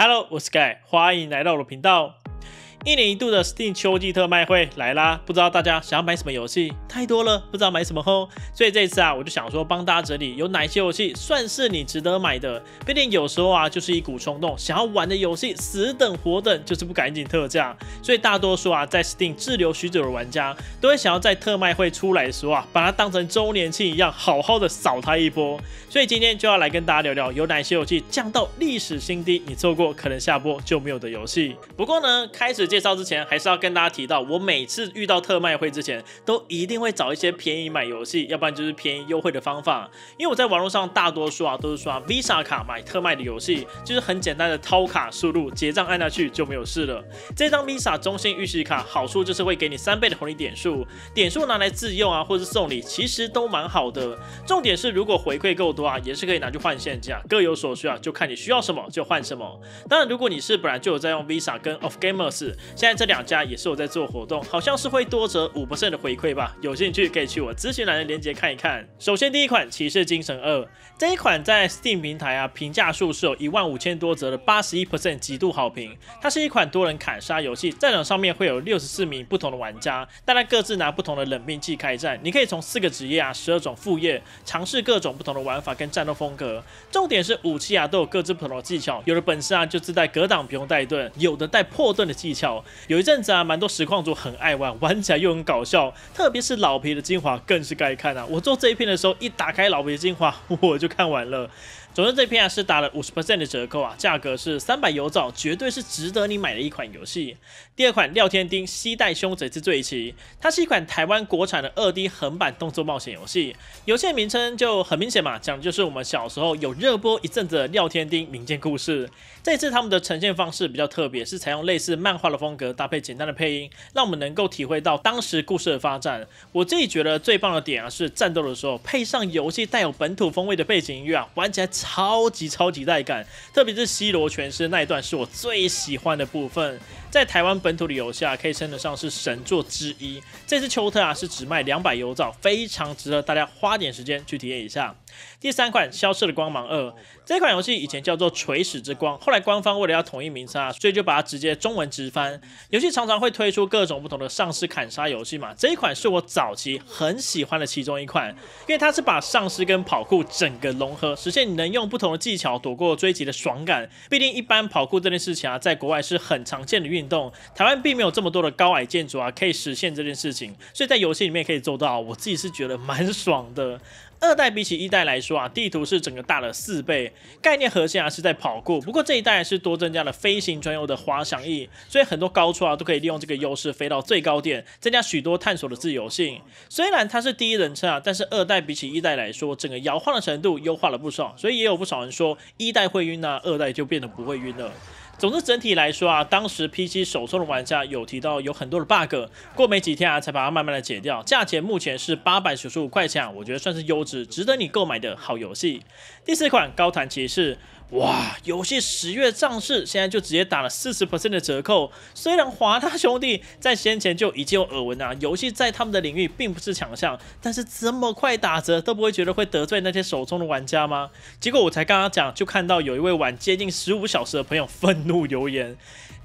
Hello，我是盖，y 欢迎来到我的频道。一年一度的 Steam 秋季特卖会来啦！不知道大家想要买什么游戏，太多了，不知道买什么哦。所以这次啊，我就想说帮大家整理有哪些游戏算是你值得买的。毕竟有时候啊，就是一股冲动，想要玩的游戏死等活等就是不赶紧特价。所以大多数啊，在 Steam 滞留许久的玩家，都会想要在特卖会出来的时候啊，把它当成周年庆一样，好好的扫它一波。所以今天就要来跟大家聊聊有哪些游戏降到历史新低，你错过可能下播就没有的游戏。不过呢，开始。介绍之前还是要跟大家提到，我每次遇到特卖会之前，都一定会找一些便宜买游戏，要不然就是便宜优惠的方法。因为我在网络上大多数啊都是刷 Visa 卡买特卖的游戏，就是很简单的掏卡输入，结账按下去就没有事了。这张 Visa 中信预习卡好处就是会给你三倍的红利点数，点数拿来自用啊，或是送礼，其实都蛮好的。重点是如果回馈够多啊，也是可以拿去换现金，啊，各有所需啊，就看你需要什么就换什么。当然，如果你是本来就有在用 Visa 跟 Of Gamers。现在这两家也是我在做活动，好像是会多折五 percent 的回馈吧。有兴趣可以去我咨询栏的链接看一看。首先第一款《骑士精神二》，这一款在 Steam 平台啊评价数是有一万五千多折的八十一 percent 极度好评。它是一款多人砍杀游戏，战场上面会有六十四名不同的玩家，大家各自拿不同的冷兵器开战。你可以从四个职业啊十二种副业尝试各种不同的玩法跟战斗风格。重点是武器啊都有各自不同的技巧，有的本身啊就自带格挡不用带盾，有的带破盾的技巧。有一阵子啊，蛮多实况组很爱玩，玩起来又很搞笑，特别是老皮的精华更是该看啊！我做这一片的时候，一打开老皮的精华，我就看完了。总之，这篇啊是打了五十的折扣啊，价格是三百油枣，绝对是值得你买的一款游戏。第二款《廖天丁西带凶贼之最奇》，它是一款台湾国产的 2D 横版动作冒险游戏。游戏的名称就很明显嘛，讲的就是我们小时候有热播一阵子《的《廖天丁》民间故事。这次他们的呈现方式比较特别，是采用类似漫画的风格，搭配简单的配音，让我们能够体会到当时故事的发展。我自己觉得最棒的点啊，是战斗的时候配上游戏带有本土风味的背景音乐啊，玩起来。超级超级带感，特别是西罗全身那一段是我最喜欢的部分，在台湾本土的游下可以称得上是神作之一。这次秋特啊是只卖两百油造，非常值得大家花点时间去体验一下。第三款《消失的光芒二》，这款游戏以前叫做《垂死之光》，后来官方为了要统一名称啊，所以就把它直接中文直翻。游戏常常会推出各种不同的丧尸砍杀游戏嘛，这一款是我早期很喜欢的其中一款，因为它是把丧尸跟跑酷整个融合，实现你能。用不同的技巧躲过追击的爽感，毕竟一般跑酷这件事情啊，在国外是很常见的运动，台湾并没有这么多的高矮建筑啊，可以实现这件事情，所以在游戏里面可以做到，我自己是觉得蛮爽的。二代比起一代来说啊，地图是整个大了四倍，概念核心啊是在跑酷，不过这一代是多增加了飞行专用的滑翔翼，所以很多高处啊都可以利用这个优势飞到最高点，增加许多探索的自由性。虽然它是第一人称啊，但是二代比起一代来说，整个摇晃的程度优化了不少，所以也有不少人说一代会晕呐，二代就变得不会晕了。总之整体来说啊，当时 PC 首充的玩家有提到有很多的 bug，过没几天啊才把它慢慢的解掉。价钱目前是八百九十五块钱，我觉得算是优质，值得你购买的好游戏。第四款《高弹骑士》。哇，游戏十月上市，现在就直接打了四十的折扣。虽然华大兄弟在先前就已经有耳闻啊，游戏在他们的领域并不是强项，但是这么快打折，都不会觉得会得罪那些手中的玩家吗？结果我才刚刚讲，就看到有一位玩接近十五小时的朋友愤怒留言。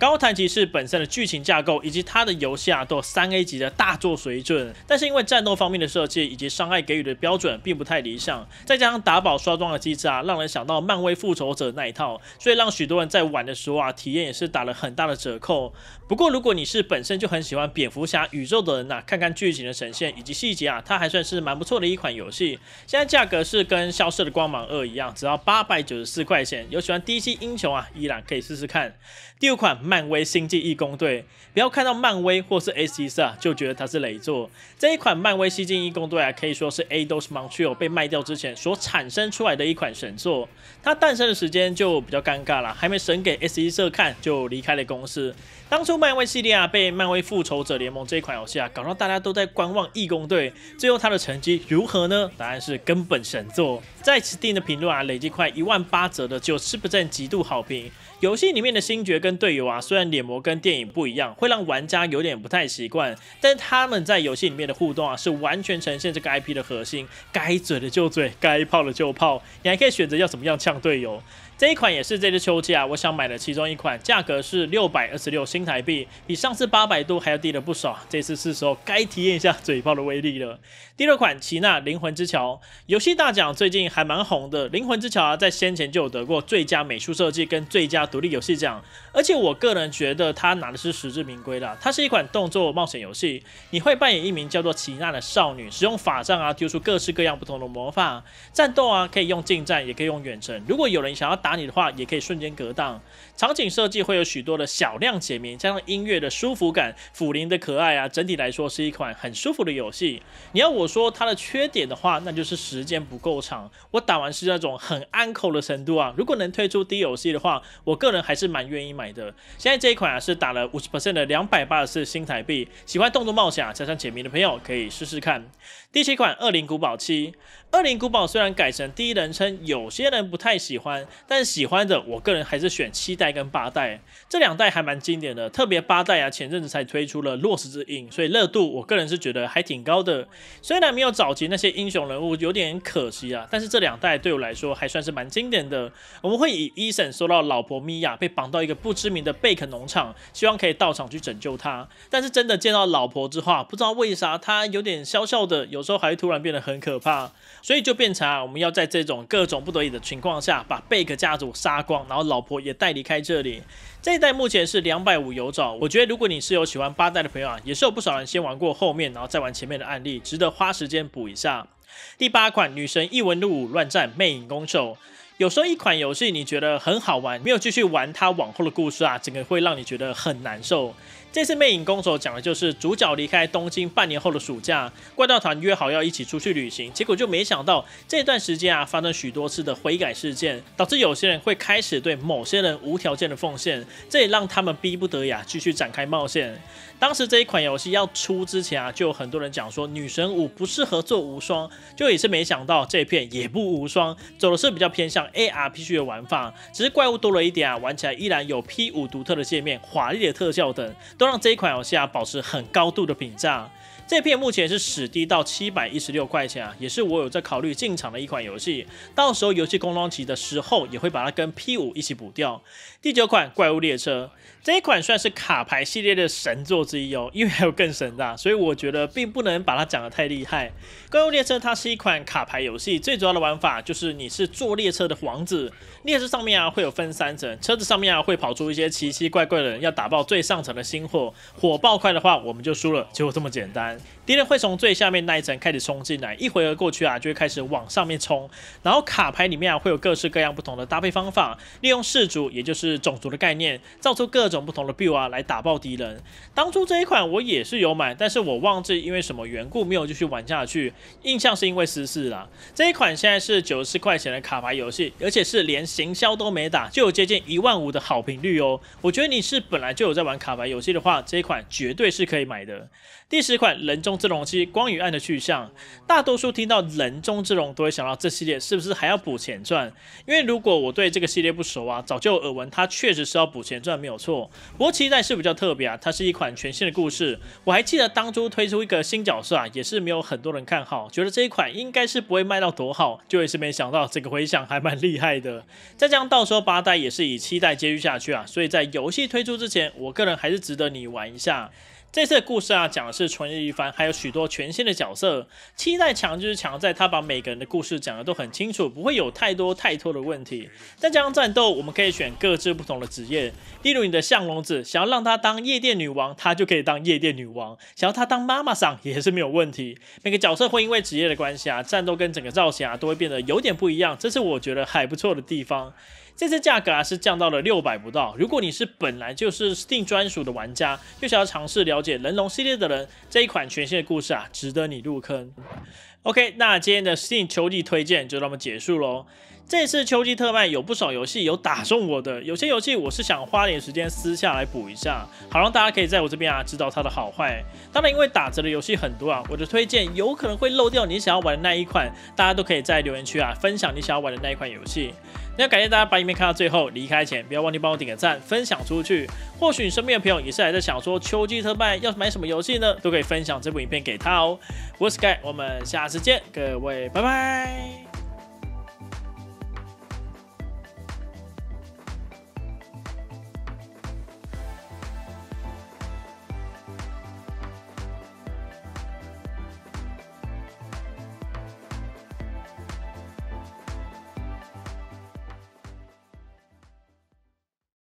高谈骑士本身的剧情架构以及它的游戏啊，都有三 A 级的大作水准，但是因为战斗方面的设计以及伤害给予的标准并不太理想，再加上打宝刷装的机制啊，让人想到漫威复仇者那一套，所以让许多人在玩的时候啊，体验也是打了很大的折扣。不过，如果你是本身就很喜欢蝙蝠侠宇宙的人呐，看看剧情的呈现以及细节啊，它还算是蛮不错的一款游戏。现在价格是跟《消失的光芒二》一样，只要八百九十四块钱。有喜欢 DC 英雄啊，依然可以试试看。第五款，《漫威星际异攻队》。不要看到漫威或是 S 一社就觉得它是累作。这一款《漫威星际异攻队》啊，可以说是 A dos Montreal 被卖掉之前所产生出来的一款神作。它诞生的时间就比较尴尬了，还没神给 S 一社看就离开了公司。当初。漫威系列啊，被漫威复仇者联盟这一款游戏啊搞到大家都在观望义工队，最后他的成绩如何呢？答案是根本神作！在此地的评论啊，累计快一万八折的九次不正极度好评。游戏里面的星爵跟队友啊，虽然脸模跟电影不一样，会让玩家有点不太习惯，但他们在游戏里面的互动啊，是完全呈现这个 IP 的核心。该嘴的就嘴，该泡的就泡，你还可以选择要怎么样呛队友。这一款也是这支秋季啊，我想买的其中一款，价格是六百二十六新台币，比上次八百多还要低了不少。这次是时候该体验一下嘴炮的威力了。第二款《奇娜灵魂之桥》游戏大奖最近还蛮红的，《灵魂之桥》啊，在先前就有得过最佳美术设计跟最佳独立游戏奖，而且我个人觉得它拿的是实至名归的。它是一款动作冒险游戏，你会扮演一名叫做奇娜的少女，使用法杖啊，丢出各式各样不同的魔法，战斗啊可以用近战，也可以用远程。如果有人想要打。打你的话也可以瞬间格挡。场景设计会有许多的小亮解谜，加上音乐的舒服感、辅灵的可爱啊，整体来说是一款很舒服的游戏。你要我说它的缺点的话，那就是时间不够长。我打完是那种很安扣的程度啊。如果能推出 D 游戏的话，我个人还是蛮愿意买的。现在这一款啊是打了五十的两百八十四新台币。喜欢动作冒险啊、加上解谜的朋友可以试试看。第七款《恶灵古堡七》。恶灵古堡虽然改成第一人称，有些人不太喜欢，但喜欢的，我个人还是选七代跟八代这两代还蛮经典的，特别八代啊，前阵子才推出了《落实之印》，所以热度我个人是觉得还挺高的。虽然没有早期那些英雄人物有点可惜啊，但是这两代对我来说还算是蛮经典的。我们会以伊森收到老婆米娅被绑到一个不知名的贝肯农场，希望可以到场去拯救她。但是真的见到老婆之后，不知道为啥她有点笑笑的，有时候还会突然变得很可怕，所以就变成啊，我们要在这种各种不得已的情况下把贝克家。家族杀光，然后老婆也带离开这里。这一代目前是两百五有找，我觉得如果你是有喜欢八代的朋友啊，也是有不少人先玩过后面，然后再玩前面的案例，值得花时间补一下。第八款女神异闻录五乱战魅影攻守，有时候一款游戏你觉得很好玩，没有继续玩它往后的故事啊，整个会让你觉得很难受。这次《魅影公主》讲的就是主角离开东京半年后的暑假，怪盗团约好要一起出去旅行，结果就没想到这段时间啊发生许多次的悔改事件，导致有些人会开始对某些人无条件的奉献，这也让他们逼不得呀继续展开冒险。当时这一款游戏要出之前啊，就有很多人讲说女神五不适合做无双，就也是没想到这片也不无双，走的是比较偏向 ARPG 的玩法，只是怪物多了一点啊，玩起来依然有 P 五独特的界面、华丽的特效等。都让这一款游戏啊保持很高度的屏障。这片目前是史低到七百一十六块钱啊，也是我有在考虑进场的一款游戏。到时候游戏公装期的时候，也会把它跟 P 五一起补掉。第九款《怪物列车》这一款算是卡牌系列的神作之一哦，因为还有更神的，所以我觉得并不能把它讲得太厉害。《怪物列车》它是一款卡牌游戏，最主要的玩法就是你是坐列车的皇子，列车上面啊会有分三层，车子上面啊会跑出一些奇奇怪怪的人，要打爆最上层的新货，火爆快的话我们就输了，就这么简单。敌人会从最下面那一层开始冲进来，一回合过去啊，就会开始往上面冲。然后卡牌里面啊，会有各式各样不同的搭配方法，利用氏族也就是种族的概念，造出各种不同的 build 啊，来打爆敌人。当初这一款我也是有买，但是我忘记因为什么缘故没有继续玩下去。印象是因为失事啦。这一款现在是九十块钱的卡牌游戏，而且是连行销都没打，就有接近一万五的好评率哦。我觉得你是本来就有在玩卡牌游戏的话，这一款绝对是可以买的。第十款《人中之龙》七《光与暗的去向》，大多数听到《人中之龙》都会想到这系列是不是还要补前传？因为如果我对这个系列不熟啊，早就耳闻它确实是要补前传，没有错。不过期待是比较特别啊，它是一款全新的故事。我还记得当初推出一个新角色啊，也是没有很多人看好，觉得这一款应该是不会卖到多好，就也是没想到这个回响还蛮厉害的。再这样，到时候八代也是以期待接续下去啊，所以在游戏推出之前，我个人还是值得你玩一下。这次的故事啊，讲的是纯日一番，还有许多全新的角色。期待强就是强在，他把每个人的故事讲得都很清楚，不会有太多太多的问题。再加上战斗，我们可以选各自不同的职业，例如你的向龙子，想要让他当夜店女王，他就可以当夜店女王；想要他当妈妈桑也是没有问题。每个角色会因为职业的关系啊，战斗跟整个造型啊，都会变得有点不一样，这是我觉得还不错的地方。这次价格啊是降到了六百不到。如果你是本来就是 Steam 专属的玩家，又想要尝试了解人龙系列的人，这一款全新的故事啊，值得你入坑。OK，那今天的 Steam 秋季推荐就到我们结束喽。这次秋季特卖有不少游戏有打中我的，有些游戏我是想花点时间私下来补一下，好让大家可以在我这边啊知道它的好坏。当然因为打折的游戏很多啊，我的推荐有可能会漏掉你想要玩的那一款，大家都可以在留言区啊分享你想要玩的那一款游戏。那感谢大家把影片看到最后，离开前不要忘记帮我点个赞，分享出去。或许你身边的朋友也是还在想说秋季特卖要买什么游戏呢，都可以分享这部影片给他哦。我是 Sky，我们下次见，各位拜拜。